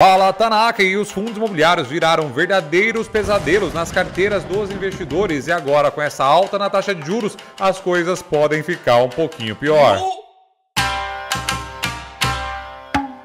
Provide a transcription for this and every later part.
Fala Tanaka e os fundos imobiliários viraram verdadeiros pesadelos nas carteiras dos investidores e agora com essa alta na taxa de juros as coisas podem ficar um pouquinho pior.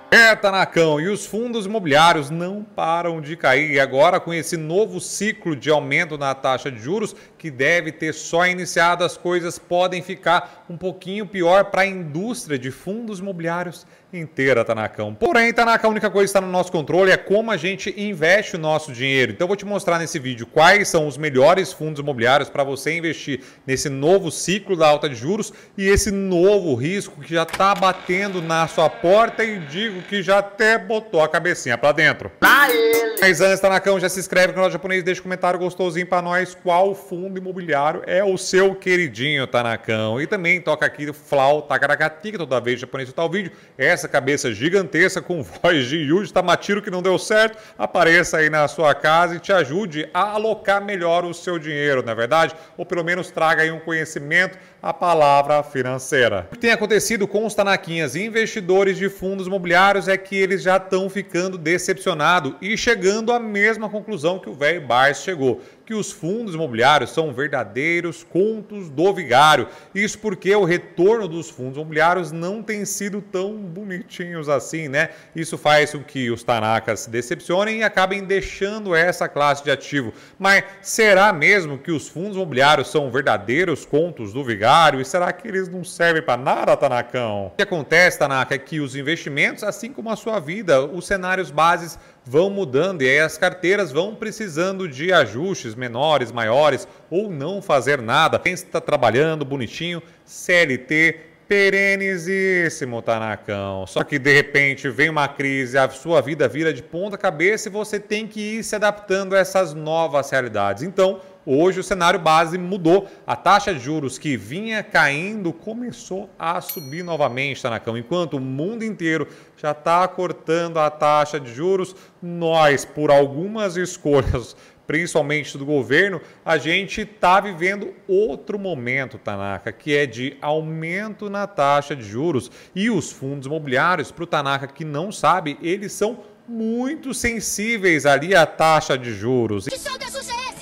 É, Tanacão, e os fundos imobiliários não param de cair. E agora, com esse novo ciclo de aumento na taxa de juros, que deve ter só iniciado, as coisas podem ficar um pouquinho pior para a indústria de fundos imobiliários inteira, Tanacão. Porém, Tanaka, a única coisa que está no nosso controle é como a gente investe o nosso dinheiro. Então, eu vou te mostrar nesse vídeo quais são os melhores fundos imobiliários para você investir nesse novo ciclo da alta de juros e esse novo risco que já está batendo na sua porta e digo que já até botou a cabecinha para dentro. Mas antes, Tanacão, já se inscreve no canal japonês, deixa um comentário gostosinho para nós qual fundo imobiliário é o seu queridinho, Tanacão. E também toca aqui o flau, tacaracati, que toda vez japonês do tal vídeo. Essa essa cabeça gigantesca com voz de Yuji Tamatiro que não deu certo, apareça aí na sua casa e te ajude a alocar melhor o seu dinheiro, na é verdade? Ou pelo menos traga aí um conhecimento a palavra financeira. O que tem acontecido com os tanaquinhas e investidores de fundos imobiliários é que eles já estão ficando decepcionados e chegando à mesma conclusão que o velho Barça chegou, que os fundos imobiliários são verdadeiros contos do vigário. Isso porque o retorno dos fundos imobiliários não tem sido tão bonitinhos assim, né? Isso faz com que os tanacas se decepcionem e acabem deixando essa classe de ativo. Mas será mesmo que os fundos imobiliários são verdadeiros contos do vigário? E será que eles não servem para nada, Tanakão? O que acontece, Tanaka, é que os investimentos, assim como a sua vida, os cenários bases vão mudando e aí as carteiras vão precisando de ajustes menores, maiores ou não fazer nada. Quem está trabalhando bonitinho, CLT, perenizíssimo, Tanacão. Só que de repente vem uma crise, a sua vida vira de ponta cabeça e você tem que ir se adaptando a essas novas realidades. Então, Hoje o cenário base mudou. A taxa de juros que vinha caindo começou a subir novamente, Tanakão. Enquanto o mundo inteiro já está cortando a taxa de juros, nós, por algumas escolhas, principalmente do governo, a gente está vivendo outro momento, Tanaka, que é de aumento na taxa de juros. E os fundos imobiliários, para o Tanaka que não sabe, eles são muito sensíveis ali à taxa de juros. É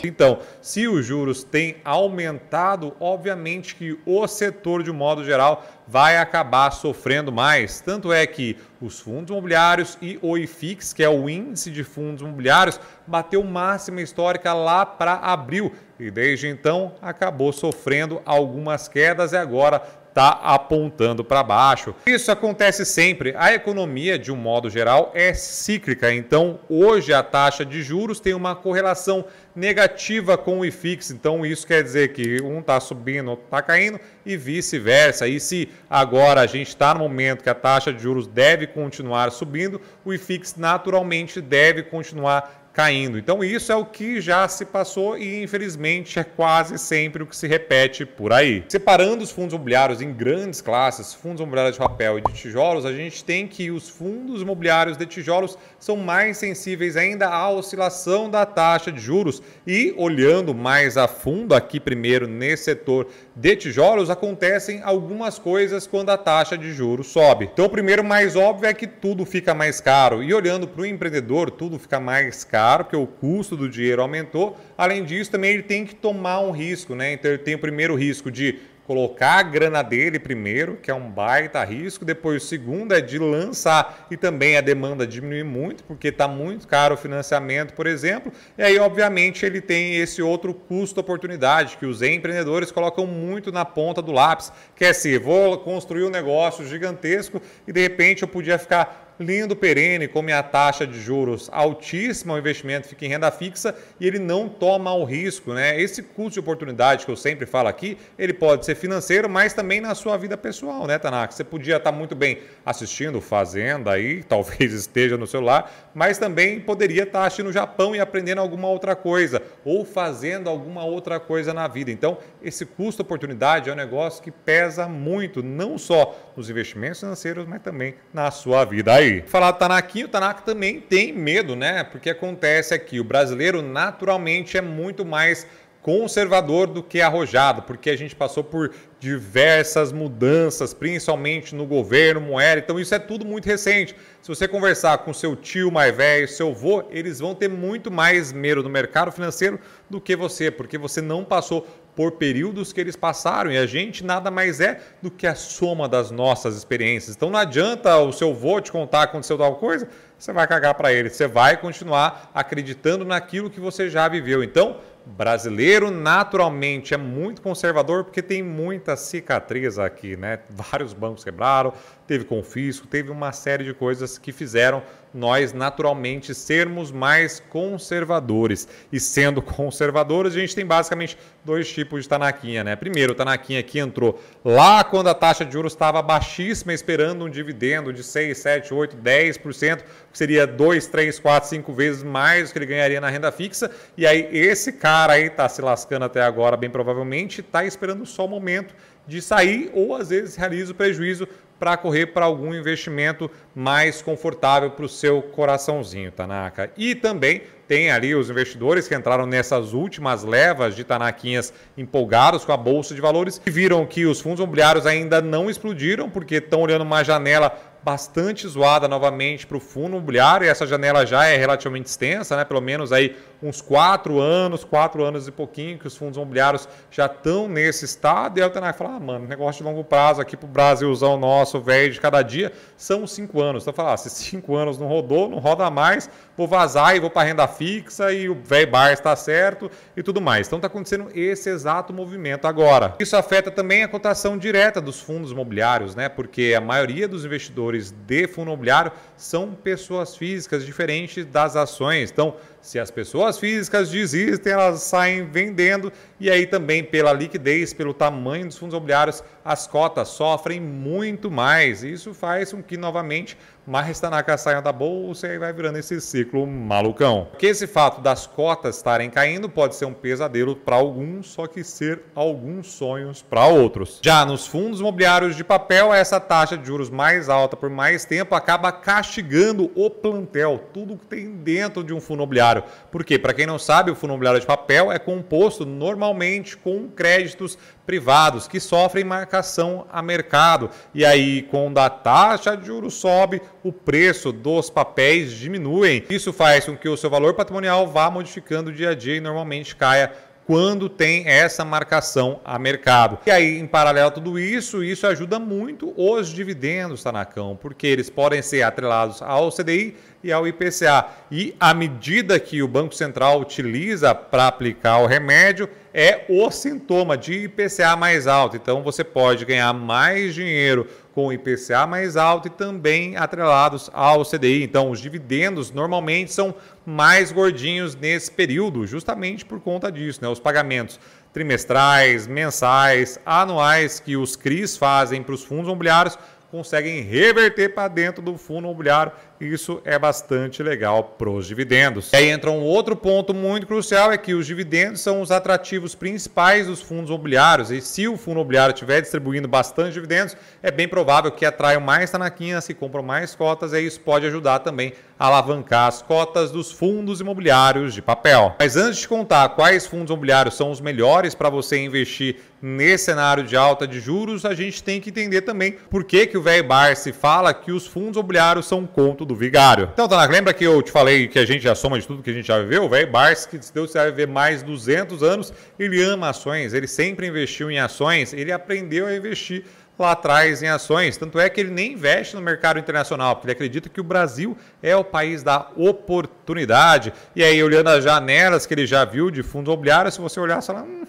então, se os juros têm aumentado, obviamente que o setor, de um modo geral, vai acabar sofrendo mais. Tanto é que os fundos imobiliários e o IFIX, que é o índice de fundos imobiliários, bateu máxima histórica lá para abril e desde então acabou sofrendo algumas quedas e agora está apontando para baixo. Isso acontece sempre. A economia, de um modo geral, é cíclica. Então, hoje a taxa de juros tem uma correlação negativa com o IFIX. Então, isso quer dizer que um está subindo, outro está caindo e vice-versa. E se agora a gente está no momento que a taxa de juros deve continuar subindo, o IFIX naturalmente deve continuar caindo. Então isso é o que já se passou e infelizmente é quase sempre o que se repete por aí. Separando os fundos imobiliários em grandes classes, fundos imobiliários de papel e de tijolos, a gente tem que os fundos imobiliários de tijolos são mais sensíveis ainda à oscilação da taxa de juros e olhando mais a fundo aqui primeiro nesse setor de tijolos acontecem algumas coisas quando a taxa de juros sobe. Então o primeiro mais óbvio é que tudo fica mais caro e olhando para o empreendedor tudo fica mais caro caro, porque o custo do dinheiro aumentou. Além disso, também ele tem que tomar um risco, né? Então ele tem o primeiro risco de colocar a grana dele primeiro, que é um baita risco, depois o segundo é de lançar e também a demanda diminui muito, porque está muito caro o financiamento, por exemplo, e aí obviamente ele tem esse outro custo oportunidade que os empreendedores colocam muito na ponta do lápis, que é se vou construir um negócio gigantesco e de repente eu podia ficar lindo perene, come a taxa de juros altíssima, o investimento fica em renda fixa e ele não toma o risco, né? Esse custo de oportunidade que eu sempre falo aqui, ele pode ser financeiro, mas também na sua vida pessoal, né, Tanaka? Você podia estar muito bem assistindo Fazenda aí, talvez esteja no celular, mas também poderia estar assistindo o Japão e aprendendo alguma outra coisa ou fazendo alguma outra coisa na vida. Então, esse custo de oportunidade é um negócio que pesa muito, não só nos investimentos financeiros, mas também na sua vida aí aí. Falar do Tanaka, o Tanaka também tem medo, né? Porque acontece aqui, o brasileiro naturalmente é muito mais conservador do que arrojado, porque a gente passou por diversas mudanças, principalmente no governo moeda, Então isso é tudo muito recente. Se você conversar com seu tio mais velho, seu avô, eles vão ter muito mais medo no mercado financeiro do que você, porque você não passou por períodos que eles passaram. E a gente nada mais é do que a soma das nossas experiências. Então não adianta o seu avô te contar aconteceu tal coisa, você vai cagar para ele. Você vai continuar acreditando naquilo que você já viveu. Então brasileiro naturalmente é muito conservador porque tem muita cicatriz aqui, né? Vários bancos quebraram, teve confisco, teve uma série de coisas que fizeram nós naturalmente sermos mais conservadores. E sendo conservadores, a gente tem basicamente dois tipos de tanaquinha, né? Primeiro, o tanaquinha que entrou lá quando a taxa de juros estava baixíssima, esperando um dividendo de 6, 7, 8, 10%, que seria 2, 3, 4, 5 vezes mais do que ele ganharia na renda fixa. E aí esse cara cara aí está se lascando até agora, bem provavelmente, está esperando só o momento de sair ou às vezes realiza o prejuízo para correr para algum investimento mais confortável para o seu coraçãozinho, Tanaka. E também tem ali os investidores que entraram nessas últimas levas de Tanaquinhas empolgados com a bolsa de valores e viram que os fundos imobiliários ainda não explodiram porque estão olhando uma janela bastante zoada novamente para o fundo imobiliário e essa janela já é relativamente extensa, né? Pelo menos aí uns quatro anos, quatro anos e pouquinho, que os fundos imobiliários já estão nesse estado, e a Altenai fala, ah, mano, negócio de longo prazo aqui para o Brasilzão nosso, velho, de cada dia, são cinco anos. Então fala, ah, se cinco anos não rodou, não roda mais, vou vazar e vou para renda fixa e o velho bar está certo e tudo mais. Então está acontecendo esse exato movimento agora. Isso afeta também a cotação direta dos fundos imobiliários, né? Porque a maioria dos investidores de fundo imobiliário são pessoas físicas diferentes das ações. Então, se as pessoas físicas desistem, elas saem vendendo e aí também pela liquidez, pelo tamanho dos fundos imobiliários, as cotas sofrem muito mais. isso faz com que novamente mais Tanaka saia da bolsa e aí vai virando esse ciclo malucão. Porque esse fato das cotas estarem caindo pode ser um pesadelo para alguns, só que ser alguns sonhos para outros. Já nos fundos imobiliários de papel, essa taxa de juros mais alta por mais tempo acaba castigando o plantel, tudo que tem dentro de um fundo imobiliário. Porque, para quem não sabe, o fundo imobiliário de papel é composto normalmente principalmente com créditos privados que sofrem marcação a mercado. E aí, quando a taxa de juros sobe, o preço dos papéis diminuem. Isso faz com que o seu valor patrimonial vá modificando dia a dia e normalmente caia quando tem essa marcação a mercado. E aí, em paralelo a tudo isso, isso ajuda muito os dividendos, Tanacão, porque eles podem ser atrelados ao CDI e ao IPCA. E à medida que o Banco Central utiliza para aplicar o remédio, é o sintoma de IPCA mais alto. Então você pode ganhar mais dinheiro com IPCA mais alto e também atrelados ao CDI. Então os dividendos normalmente são mais gordinhos nesse período, justamente por conta disso, né? Os pagamentos trimestrais, mensais, anuais que os CRIs fazem para os fundos imobiliários conseguem reverter para dentro do fundo imobiliário isso é bastante legal para os dividendos. E aí entra um outro ponto muito crucial, é que os dividendos são os atrativos principais dos fundos imobiliários. E se o fundo imobiliário estiver distribuindo bastante dividendos, é bem provável que atraiam mais tanaquinhas, e compram mais cotas, e isso pode ajudar também a alavancar as cotas dos fundos imobiliários de papel. Mas antes de contar quais fundos imobiliários são os melhores para você investir nesse cenário de alta de juros, a gente tem que entender também por que, que o velho Barsi fala que os fundos imobiliários são conto do Vigário. Então, Tanaco, lembra que eu te falei que a gente já soma de tudo que a gente já viveu? O velho Barsi, que se Deus vai viver mais 200 anos, ele ama ações, ele sempre investiu em ações, ele aprendeu a investir lá atrás em ações. Tanto é que ele nem investe no mercado internacional, porque ele acredita que o Brasil é o país da oportunidade. E aí, olhando as janelas que ele já viu de fundos imobiliários, se você olhar, você fala. Hum,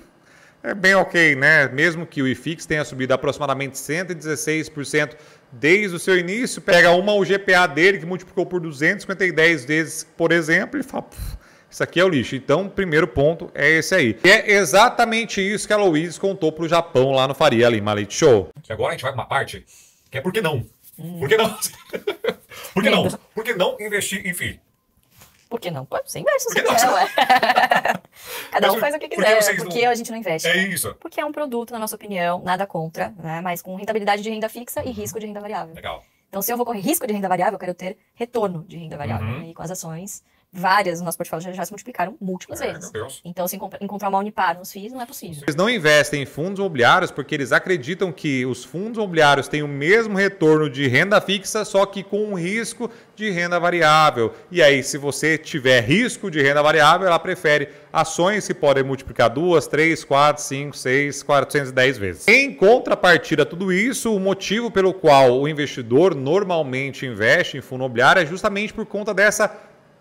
é bem ok, né? Mesmo que o IFIX tenha subido aproximadamente 116% desde o seu início, pega uma o GPA dele, que multiplicou por 250 vezes, por exemplo, e fala, isso aqui é o lixo. Então, primeiro ponto é esse aí. E é exatamente isso que a Louise contou pro Japão lá no Faria Lima Leite Show. E agora a gente vai para uma parte que é por que não? Por que não? por que não? Hum. Por que não investir em filho? Por que não? Pô, você investe se Não ué. Cada um faz o que quiser, porque, que não... a gente não investe. É isso. Porque é um produto, na nossa opinião, nada contra, né? Mas com rentabilidade de renda fixa e risco de renda variável. Legal. Então, se eu vou correr risco de renda variável, eu quero ter retorno de renda variável. Uhum. Né, e com as ações, várias no nosso portfólio, já, já se multiplicaram múltiplas é, vezes. Então, se encontrar uma Unipar nos FIIs, não é possível. Eles não investem em fundos imobiliários porque eles acreditam que os fundos imobiliários têm o mesmo retorno de renda fixa, só que com um risco de renda variável. E aí, se você tiver risco de renda variável, ela prefere ações que podem multiplicar duas, três, quatro, cinco, seis, 410 vezes. Em contrapartida a tudo isso, o motivo pelo qual o investidor normalmente investe em fundo imobiliário é justamente por conta dessa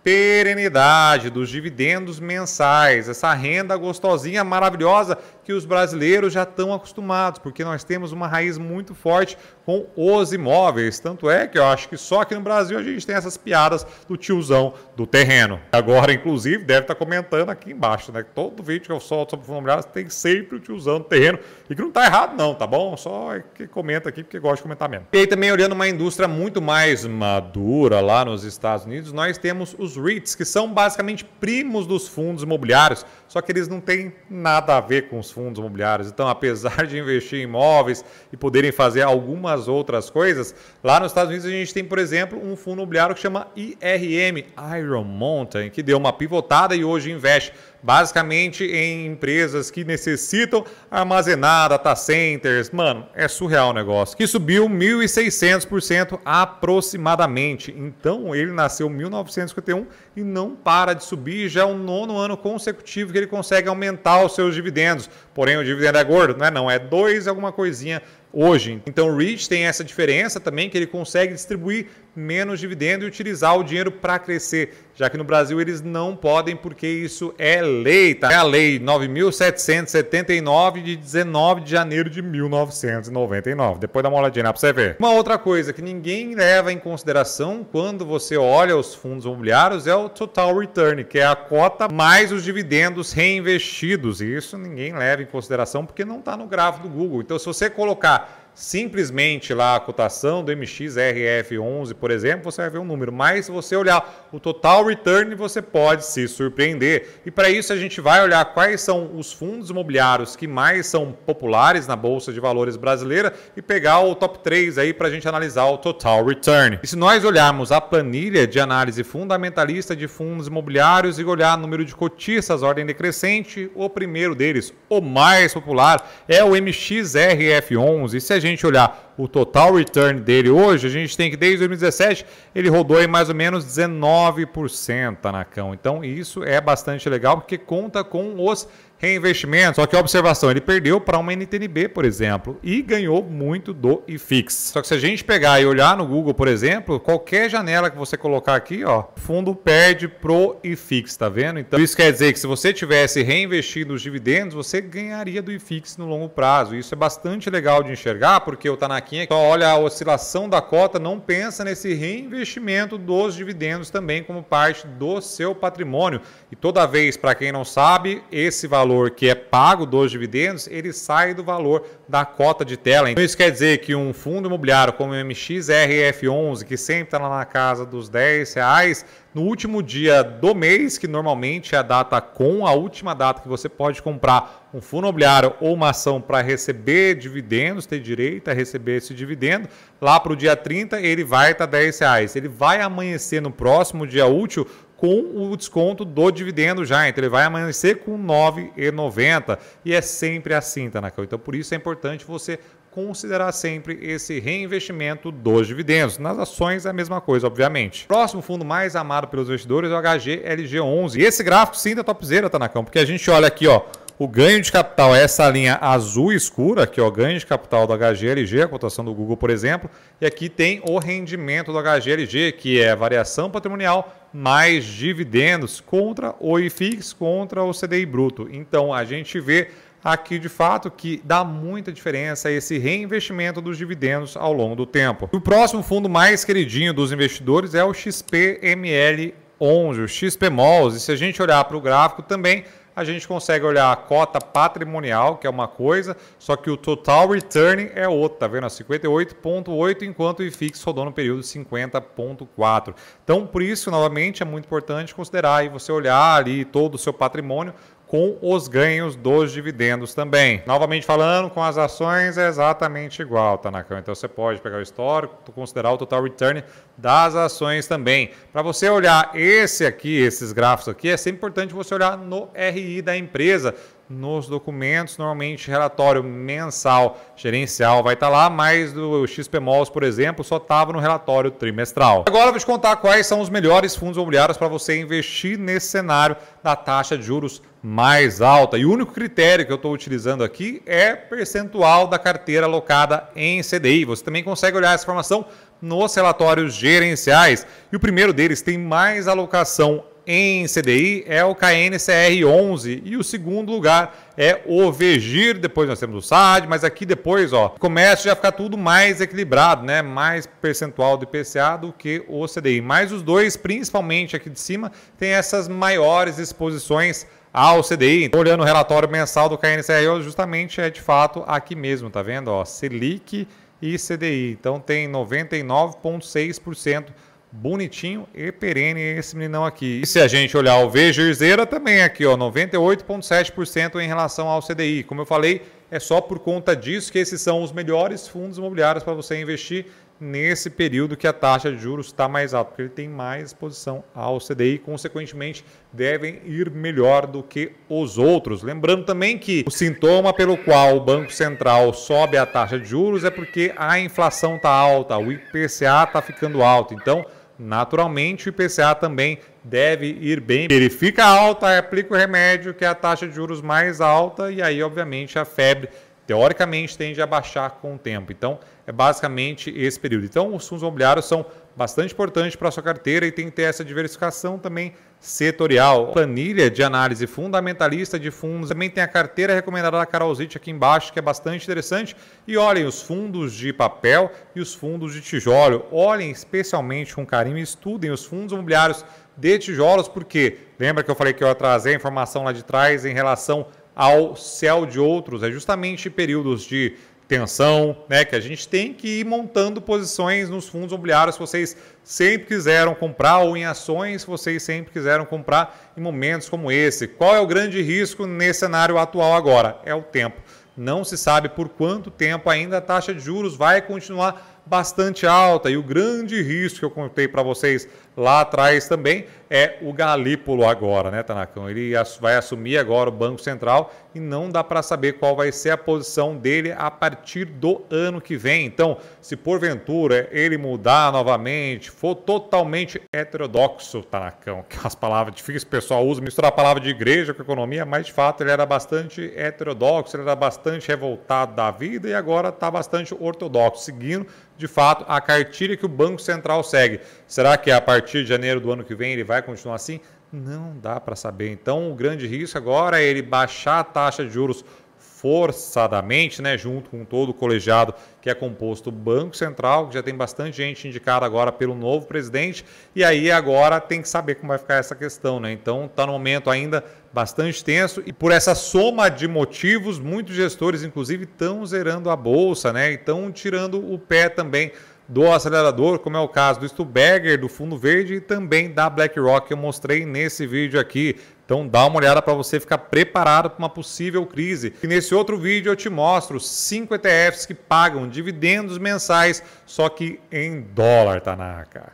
perenidade dos dividendos mensais, essa renda gostosinha, maravilhosa, que os brasileiros já estão acostumados, porque nós temos uma raiz muito forte com os imóveis. Tanto é que eu acho que só aqui no Brasil a gente tem essas piadas do tiozão do terreno. Agora, inclusive, deve estar tá comentando aqui embaixo, né? Todo vídeo que eu solto sobre o imobiliário tem sempre o tiozão do terreno. E que não está errado, não, tá bom? Só é que comenta aqui, porque gosta de comentar mesmo. E aí também olhando uma indústria muito mais madura lá nos Estados Unidos, nós temos os REITs, que são basicamente primos dos fundos imobiliários só que eles não têm nada a ver com os fundos imobiliários. Então, apesar de investir em imóveis e poderem fazer algumas outras coisas, lá nos Estados Unidos a gente tem, por exemplo, um fundo imobiliário que chama IRM, Iron Mountain, que deu uma pivotada e hoje investe basicamente em empresas que necessitam armazenar data centers. Mano, é surreal o negócio. Que subiu 1.600% aproximadamente. Então ele nasceu em 1951 e não para de subir. Já é o nono ano consecutivo que ele consegue aumentar os seus dividendos. Porém, o dividendo é gordo, não é? Não, é dois alguma coisinha hoje. Então o REIT tem essa diferença também que ele consegue distribuir menos dividendo e utilizar o dinheiro para crescer, já que no Brasil eles não podem porque isso é lei, tá? É a lei 9779 de 19 de janeiro de 1999. Depois dá uma olhadinha para você ver. Uma outra coisa que ninguém leva em consideração quando você olha os fundos imobiliários é o total return, que é a cota mais os dividendos reinvestidos. E isso ninguém leva em consideração porque não está no gráfico do Google. Então se você colocar simplesmente lá a cotação do MXRF11, por exemplo, você vai ver um número. Mas se você olhar o total return, você pode se surpreender. E para isso a gente vai olhar quais são os fundos imobiliários que mais são populares na Bolsa de Valores brasileira e pegar o top 3 aí para a gente analisar o total return. E se nós olharmos a planilha de análise fundamentalista de fundos imobiliários e olhar o número de cotistas, ordem decrescente, o primeiro deles, o mais popular, é o MXRF11. E se a gente olhar o total return dele hoje, a gente tem que desde 2017 ele rodou em mais ou menos 19% na Cão. Então isso é bastante legal porque conta com os Reinvestimento, só que observação, ele perdeu para uma NTNB, por exemplo, e ganhou muito do IFIX. Só que se a gente pegar e olhar no Google, por exemplo, qualquer janela que você colocar aqui, ó, fundo perde pro IFIX, tá vendo? Então isso quer dizer que se você tivesse reinvestido os dividendos, você ganharia do IFIX no longo prazo. Isso é bastante legal de enxergar, porque o Tanakinha só olha a oscilação da cota, não pensa nesse reinvestimento dos dividendos também como parte do seu patrimônio. E toda vez, para quem não sabe, esse valor valor que é pago dos dividendos, ele sai do valor da cota de tela. Então, isso quer dizer que um fundo imobiliário como o MXRF11, que sempre está lá na casa dos 10 reais, no último dia do mês, que normalmente é a data com a última data que você pode comprar um fundo imobiliário ou uma ação para receber dividendos, ter direito a receber esse dividendo, lá para o dia 30 ele vai estar tá 10 reais. Ele vai amanhecer no próximo dia útil com o desconto do dividendo já. Então ele vai amanhecer com R$ 9,90. E é sempre assim, Tanakão. Então por isso é importante você considerar sempre esse reinvestimento dos dividendos. Nas ações é a mesma coisa, obviamente. Próximo fundo mais amado pelos investidores é o HGLG11. E esse gráfico sim da é topzera, Tanakão, porque a gente olha aqui, ó, o ganho de capital é essa linha azul escura, que é o ganho de capital do HGLG, a cotação do Google, por exemplo. E aqui tem o rendimento do HGLG, que é variação patrimonial mais dividendos contra o IFIX, contra o CDI bruto. Então, a gente vê aqui de fato que dá muita diferença esse reinvestimento dos dividendos ao longo do tempo. O próximo fundo mais queridinho dos investidores é o XPML11, o XPMols. E se a gente olhar para o gráfico também, a gente consegue olhar a cota patrimonial, que é uma coisa, só que o total return é outra, tá vendo? 58,8, enquanto o IFIX rodou no período 50,4. Então, por isso, novamente, é muito importante considerar e você olhar ali todo o seu patrimônio com os ganhos dos dividendos também. Novamente falando, com as ações é exatamente igual, Tanaka. Então você pode pegar o histórico, considerar o total return das ações também. Para você olhar esse aqui, esses gráficos aqui, é sempre importante você olhar no RI da empresa nos documentos, normalmente relatório mensal, gerencial vai estar tá lá, mas do XP Malls, por exemplo, só estava no relatório trimestral. Agora eu vou te contar quais são os melhores fundos imobiliários para você investir nesse cenário da taxa de juros mais alta. E o único critério que eu estou utilizando aqui é percentual da carteira alocada em CDI. Você também consegue olhar essa informação nos relatórios gerenciais. E o primeiro deles tem mais alocação em CDI é o KNCR11 e o segundo lugar é o Vegir, depois nós temos o SAD, mas aqui depois, ó, começa já a ficar tudo mais equilibrado, né? Mais percentual de PCA do que o CDI. Mas os dois, principalmente aqui de cima, tem essas maiores exposições ao CDI. Olhando o relatório mensal do KNCR, justamente é de fato aqui mesmo, tá vendo? Ó, Selic e CDI. Então tem 99,6% bonitinho e perene esse meninão aqui. E se a gente olhar o Vejerzeira também aqui, ó, 98,7% em relação ao CDI. Como eu falei, é só por conta disso que esses são os melhores fundos imobiliários para você investir nesse período que a taxa de juros está mais alta, porque ele tem mais exposição ao CDI, consequentemente devem ir melhor do que os outros. Lembrando também que o sintoma pelo qual o Banco Central sobe a taxa de juros é porque a inflação está alta, o IPCA está ficando alto. Então, naturalmente, o IPCA também deve ir bem. Ele fica alta, aplica o remédio, que é a taxa de juros mais alta, e aí, obviamente, a febre teoricamente tende a baixar com o tempo. Então, é basicamente esse período. Então, os fundos imobiliários são bastante importantes para a sua carteira e tem que ter essa diversificação também setorial. Planilha de análise fundamentalista de fundos. Também tem a carteira recomendada da Carolzite aqui embaixo, que é bastante interessante. E olhem os fundos de papel e os fundos de tijolo. Olhem especialmente com carinho e estudem os fundos imobiliários de tijolos, porque lembra que eu falei que eu atrasei a informação lá de trás em relação ao céu de outros. É justamente períodos de tensão, né, que a gente tem que ir montando posições nos fundos imobiliários que vocês sempre quiseram comprar ou em ações que vocês sempre quiseram comprar em momentos como esse. Qual é o grande risco nesse cenário atual agora? É o tempo. Não se sabe por quanto tempo ainda a taxa de juros vai continuar bastante alta e o grande risco que eu contei para vocês lá atrás também é o Galípolo agora, né, Tanacão? Ele vai assumir agora o Banco Central e não dá para saber qual vai ser a posição dele a partir do ano que vem. Então, se porventura ele mudar novamente, for totalmente heterodoxo, Tanacão, que as palavras difíceis o pessoal usa, misturar a palavra de igreja com economia, mas de fato ele era bastante heterodoxo, ele era bastante revoltado da vida e agora está bastante ortodoxo, seguindo de fato a cartilha que o Banco Central segue. Será que é a partir partir de janeiro do ano que vem ele vai continuar assim? Não dá para saber. Então, o grande risco agora é ele baixar a taxa de juros forçadamente, né, junto com todo o colegiado que é composto o Banco Central, que já tem bastante gente indicada agora pelo novo presidente, e aí agora tem que saber como vai ficar essa questão, né? Então está no momento ainda bastante tenso e por essa soma de motivos, muitos gestores inclusive estão zerando a bolsa, né? E estão tirando o pé também do acelerador, como é o caso do Stuberger, do Fundo Verde e também da BlackRock, que eu mostrei nesse vídeo aqui. Então dá uma olhada para você ficar preparado para uma possível crise. E nesse outro vídeo eu te mostro 5 ETFs que pagam dividendos mensais, só que em dólar, Tanaka.